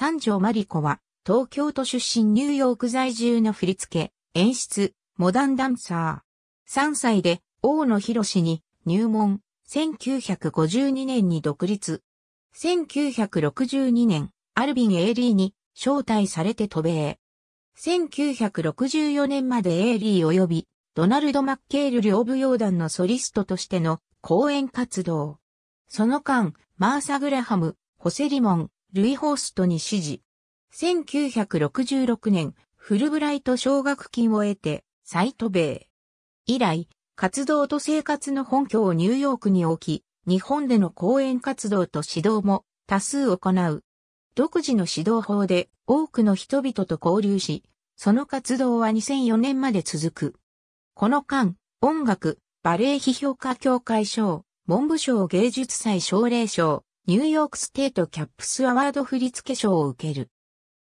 三条マリコは、東京都出身ニューヨーク在住の振り付け、演出、モダンダンサー。3歳で、大野博士に入門、1952年に独立。1962年、アルビン・エーリーに招待されて渡米。1964年までエーリー及び、ドナルド・マッケール両舞踊団のソリストとしての公演活動。その間、マーサ・グラハム、ホセリモン、ルイ・ホーストに指示。1966年、フルブライト奨学金を得て、サイト米。以来、活動と生活の本拠をニューヨークに置き、日本での講演活動と指導も多数行う。独自の指導法で多くの人々と交流し、その活動は2004年まで続く。この間、音楽、バレエ批評家協会賞、文部省芸術祭奨励賞、ニューヨークステートキャップスアワード振付賞を受ける。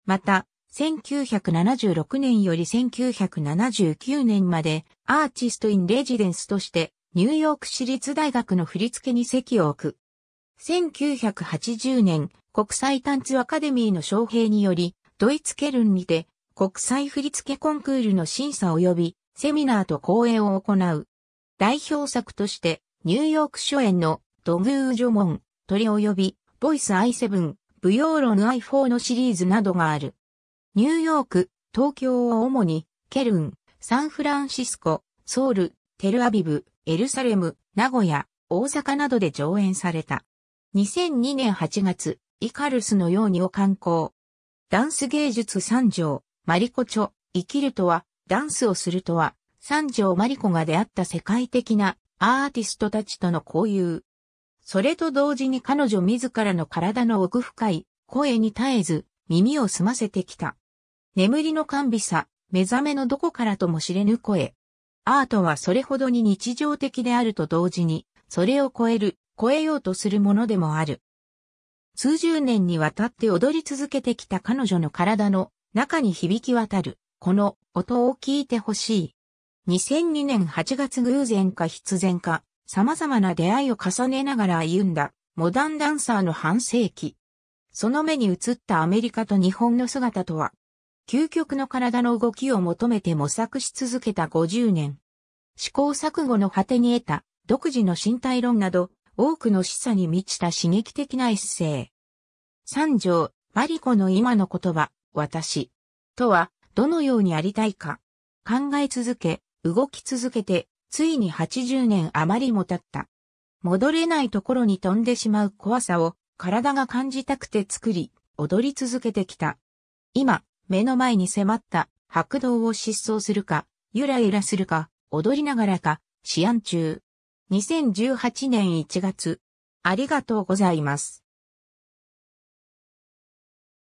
また、1976年より1979年までアーティスト・イン・レジデンスとしてニューヨーク市立大学の振付に席を置く。1980年国際タンツアカデミーの招聘によりドイツケルンにて国際振付コンクールの審査及びセミナーと講演を行う。代表作としてニューヨーク初演のドグージョモン、鳥及び、ボイス i7、舞踊論 i4 のシリーズなどがある。ニューヨーク、東京を主に、ケルン、サンフランシスコ、ソウル、テルアビブ、エルサレム、名古屋、大阪などで上演された。2002年8月、イカルスのようにを観行。ダンス芸術三条、マリコ著、生きるとは、ダンスをするとは、三条マリコが出会った世界的なアーティストたちとの交友。それと同時に彼女自らの体の奥深い声に絶えず耳を澄ませてきた。眠りの甘美さ、目覚めのどこからとも知れぬ声。アートはそれほどに日常的であると同時に、それを超える、超えようとするものでもある。数十年にわたって踊り続けてきた彼女の体の中に響き渡る、この音を聞いてほしい。2002年8月偶然か必然か、様々な出会いを重ねながら歩んだモダンダンサーの半世紀。その目に映ったアメリカと日本の姿とは、究極の体の動きを求めて模索し続けた50年。試行錯誤の果てに得た独自の身体論など、多くの示唆に満ちた刺激的なエッセイ。三条、マリコの今の言葉、私。とは、どのようにありたいか。考え続け、動き続けて、ついに80年余りも経った。戻れないところに飛んでしまう怖さを体が感じたくて作り、踊り続けてきた。今、目の前に迫った白道を疾走するか、ゆらゆらするか、踊りながらか、試案中。2018年1月。ありがとうございます。